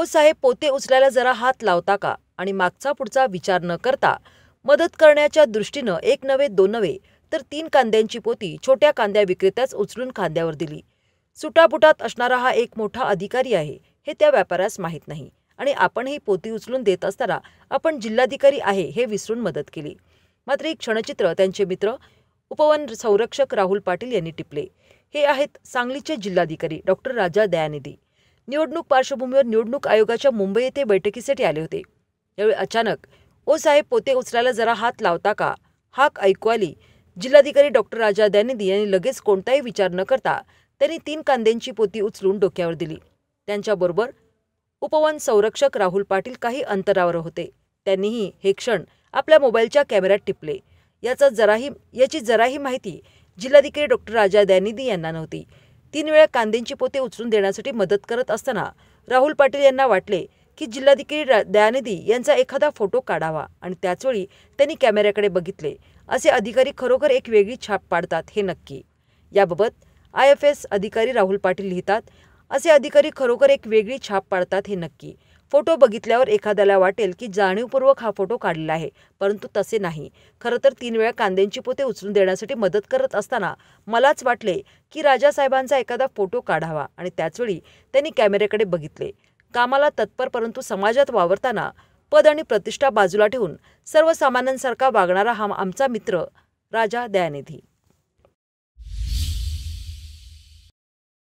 ओ साहेब पोते उचलायला जरा हात लावता का आणि मागचा पुढचा विचार न करता मदत करण्याच्या दृष्टीनं एक नवे दोन नवे तर तीन कांद्यांची पोती छोट्या कांद्या विक्रेत्याच उचलून खांद्यावर दिली सुटाबुटात असणारा हा एक मोठा अधिकारी आहे हे त्या व्यापाऱ्यास माहीत नाही आणि आपणही पोती उचलून देत असताना आपण जिल्हाधिकारी आहे हे विसरून मदत केली मात्र एक क्षणचित्र त्यांचे मित्र उपवन संरक्षक राहुल पाटील यांनी टिपले हे आहेत सांगलीचे जिल्हाधिकारी डॉक्टर राजा दयानिधी निवडणूक पार्श्वभूमीवर निवडणूक आयोगाच्या मुंबई येथे बैठकीसाठी आले होते यावेळी अचानक ओ साहेब पोते उचलायला जरा हात लावता का हाक ऐकू आली जिल्हाधिकारी डॉक्टर राजा दयानिधी यांनी लगेच कोणताही विचार न करता त्यांनी तीन कांद्यांची पोती उचलून डोक्यावर दिली त्यांच्याबरोबर उपवन संरक्षक राहुल पाटील काही अंतरावर होते त्यांनीही हे क्षण आपल्या मोबाईलच्या कॅमेऱ्यात टिपले याचा जराही याची जराही माहिती जिल्हाधिकारी डॉक्टर राजा दयानिधी यांना नव्हती तीन वेळा कांद्यांची पोते उचलून देण्यासाठी मदत करत असताना राहुल पाटील यांना वाटले की जिल्हाधिकारी दयानिधी यांचा एखादा फोटो काढावा आणि त्याचवेळी त्यांनी कॅमेऱ्याकडे बघितले असे अधिकारी खरोखर एक वेगळी छाप पाडतात हे नक्की याबाबत आय एफ एस अधिकारी राहुल पाटील लिहितात असे अधिकारी खरोखर एक वेगळी छाप पाडतात हे नक्की फोटो बघितल्यावर एखाद्याला वाटेल की जाणीवपूर्वक हा फोटो काढलेला आहे परंतु तसे नाही खरं तर तीन वेळा कांद्यांची पोते उचलून देण्यासाठी मदत करत असताना मलाच वाटले की राजासाहेबांचा एखादा फोटो काढावा आणि त्याचवेळी त्यांनी कॅमेऱ्याकडे बघितले कामाला तत्पर परंतु समाजात वावरताना पद आणि प्रतिष्ठा बाजूला ठेवून सर्वसामान्यांसारखा वागणारा हा आमचा मित्र राजा दयानिधी